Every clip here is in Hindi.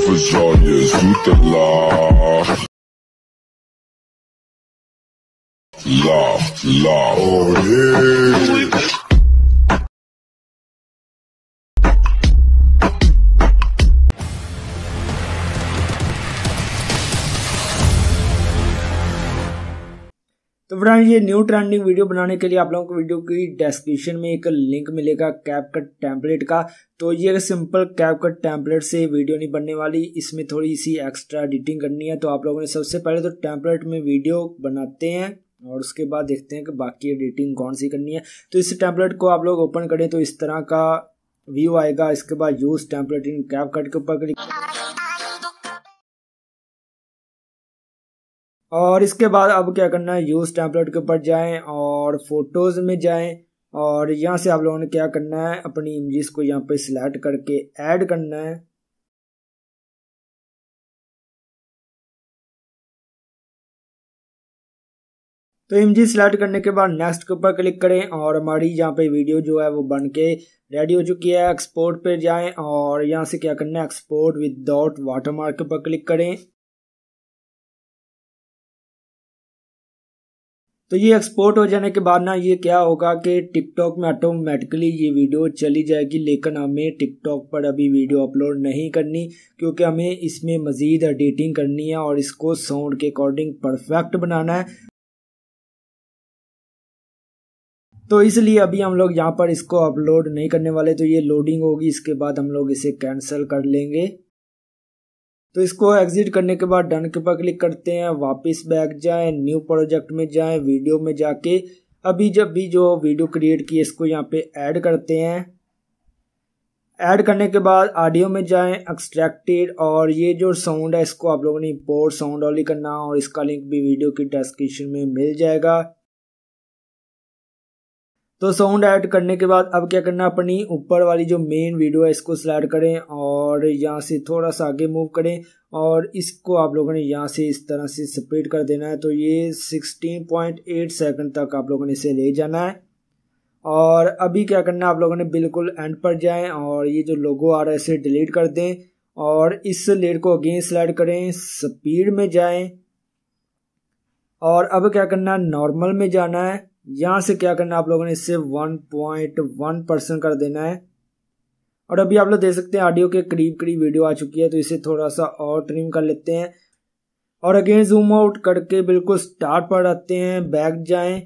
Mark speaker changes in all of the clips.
Speaker 1: verzoien zoete lach. Lach, laugh, Oh yeah. Friend ये न्यू ट्रेंडिंग वीडियो बनाने के लिए आप लोगों को वीडियो की डिस्क्रिप्शन में एक लिंक मिलेगा कैप कट टेम्पलेट का तो ये सिंपल कैप टैंपलेट टेम्पलेट से वीडियो नहीं बनने वाली इसमें थोड़ी सी एक्स्ट्रा एडिटिंग करनी है तो आप लोगों ने सबसे पहले तो टेम्पलेट में वीडियो बनाते हैं और उसके बाद देखते हैं कि बाकी एडिटिंग कौन सी करनी है तो इस टैंपलेट को आप लोग ओपन करें तो इस तरह का व्यू आएगा इसके बाद use template in CapCut के ऊपर क्लिक और इसके बाद अब क्या करना है यूज टैंपलेट के ऊपर जाएं और फोटोज में जाएं और यहाँ से आप लोगों ने क्या करना है अपनी इमेजेस को यहाँ पे सिलेक्ट करके ऐड करना है तो इमेज सिलेक्ट करने के बाद नेक्स्ट के ऊपर क्लिक करें और हमारी यहाँ पे वीडियो जो है वो बन के रेडी हो चुकी है एक्सपोर्ट पे जाएं और यहाँ से क्या करना है एक्सपोर्ट विदाउट मार्क के ऊपर क्लिक करें तो ये एक्सपोर्ट हो जाने के बाद ना ये क्या होगा कि टिकटॉक में ऑटोमेटिकली ये वीडियो चली जाएगी लेकिन हमें टिकटॉक पर अभी वीडियो अपलोड नहीं करनी क्योंकि हमें इसमें मज़ीद एडिटिंग करनी है और इसको साउंड के अकॉर्डिंग परफेक्ट बनाना है तो इसलिए अभी हम लोग यहाँ पर इसको अपलोड नहीं करने वाले तो ये लोडिंग होगी इसके बाद हम लोग इसे कैंसिल कर लेंगे तो इसको एग्जिट करने के बाद डन के पर क्लिक करते हैं वापस बैक जाएं न्यू प्रोजेक्ट में जाएं वीडियो में जाके अभी जब भी जो वीडियो क्रिएट की इसको यहाँ पे ऐड करते हैं ऐड करने के बाद ऑडियो में जाएं एक्सट्रैक्टेड और ये जो साउंड है इसको आप लोगों ने इम्पोर्ट साउंड ऑली करना और इसका लिंक भी वीडियो की डिस्क्रिप्शन में मिल जाएगा तो साउंड ऐड करने के बाद अब क्या करना अपनी ऊपर वाली जो मेन वीडियो है इसको सिलेक्ट करें और और यहाँ से थोड़ा सा आगे मूव करें और इसको आप लोगों ने यहाँ से इस तरह से स्पीड कर देना है तो ये 16.8 सेकंड तक आप लोगों ने इसे ले जाना है और अभी क्या करना है आप लोगों ने बिल्कुल एंड पर जाएं और ये जो लोगो आ रहा है इसे डिलीट कर दें और इस लेट को अगेन स्लाइड करें स्पीड में जाएं और अब क्या करना है नॉर्मल में जाना है यहाँ से क्या करना है आप लोगों ने पॉइंट वन परसेंट कर देना है और अभी आप लोग देख सकते हैं ऑडियो के करीब करीब वीडियो आ चुकी है तो इसे थोड़ा सा और ट्रिम कर लेते हैं और अगेन जूम आउट करके बिल्कुल स्टार्ट पर आते हैं बैक जाएं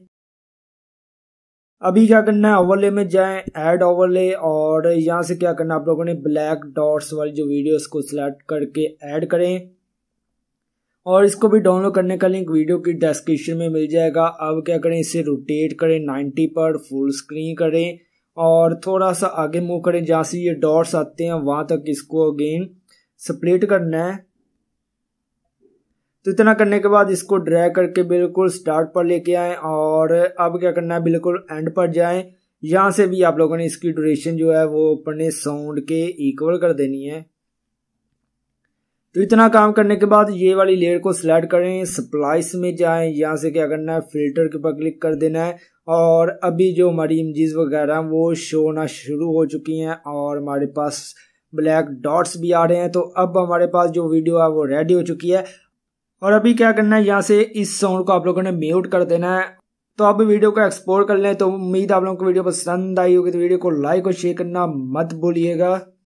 Speaker 1: अभी क्या करना है ओवरले में जाएं ऐड ओवरले और यहाँ से क्या करना है आप लोगों ने ब्लैक डॉट्स वाली जो वीडियोस को सिलेक्ट करके ऐड करें और इसको भी डाउनलोड करने का लिंक वीडियो की डिस्क्रिप्शन में मिल जाएगा अब क्या करें इसे रोटेट करें नाइन्टी पर फुल स्क्रीन करें और थोड़ा सा आगे मूव करें जहाँ से ये डॉट्स आते हैं वहाँ तक इसको अगेन स्प्लिट करना है तो इतना करने के बाद इसको ड्रैग करके बिल्कुल स्टार्ट पर लेके आए और अब क्या करना है बिल्कुल एंड पर जाए यहाँ से भी आप लोगों ने इसकी ड्यूरेशन जो है वो अपने साउंड के इक्वल कर देनी है तो इतना काम करने के बाद ये वाली लेयर को सिलेक्ट करें सप्लाइस में जाएं यहाँ से क्या करना है फिल्टर के ऊपर क्लिक कर देना है और अभी जो हमारी इमजीज वगैरह वो शो होना शुरू हो चुकी हैं और हमारे पास ब्लैक डॉट्स भी आ रहे हैं तो अब हमारे पास जो वीडियो है वो रेडी हो चुकी है और अभी क्या करना है यहाँ से इस साउंड को आप लोगों ने म्यूट कर देना है तो आप वीडियो को एक्सप्लोर कर लें तो उम्मीद आप लोगों को वीडियो पसंद आई होगी तो वीडियो को लाइक और शेयर करना मत भूलिएगा